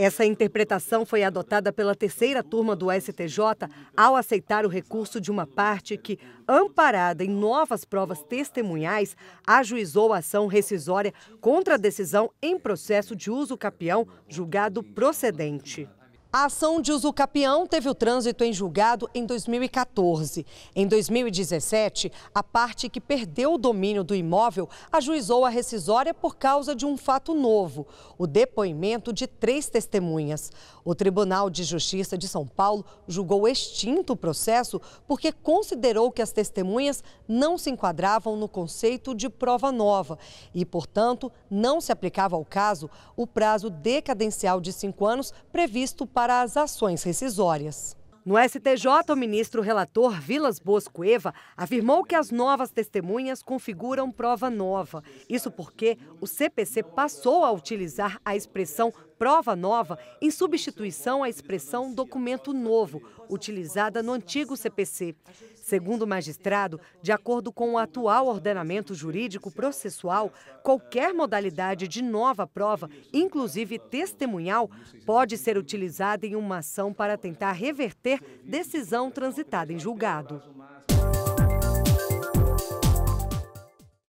Essa interpretação foi adotada pela terceira turma do STJ ao aceitar o recurso de uma parte que, amparada em novas provas testemunhais, ajuizou a ação rescisória contra a decisão em processo de uso capião julgado procedente. A ação de usucapião teve o trânsito em julgado em 2014. Em 2017, a parte que perdeu o domínio do imóvel ajuizou a rescisória por causa de um fato novo, o depoimento de três testemunhas. O Tribunal de Justiça de São Paulo julgou extinto o processo porque considerou que as testemunhas não se enquadravam no conceito de prova nova e, portanto, não se aplicava ao caso o prazo decadencial de cinco anos previsto para para as ações rescisórias. No STJ, o ministro relator Vilas Bosco Eva afirmou que as novas testemunhas configuram prova nova. Isso porque o CPC passou a utilizar a expressão prova nova em substituição à expressão documento novo, utilizada no antigo CPC. Segundo o magistrado, de acordo com o atual ordenamento jurídico processual, qualquer modalidade de nova prova, inclusive testemunhal, pode ser utilizada em uma ação para tentar reverter decisão transitada em julgado.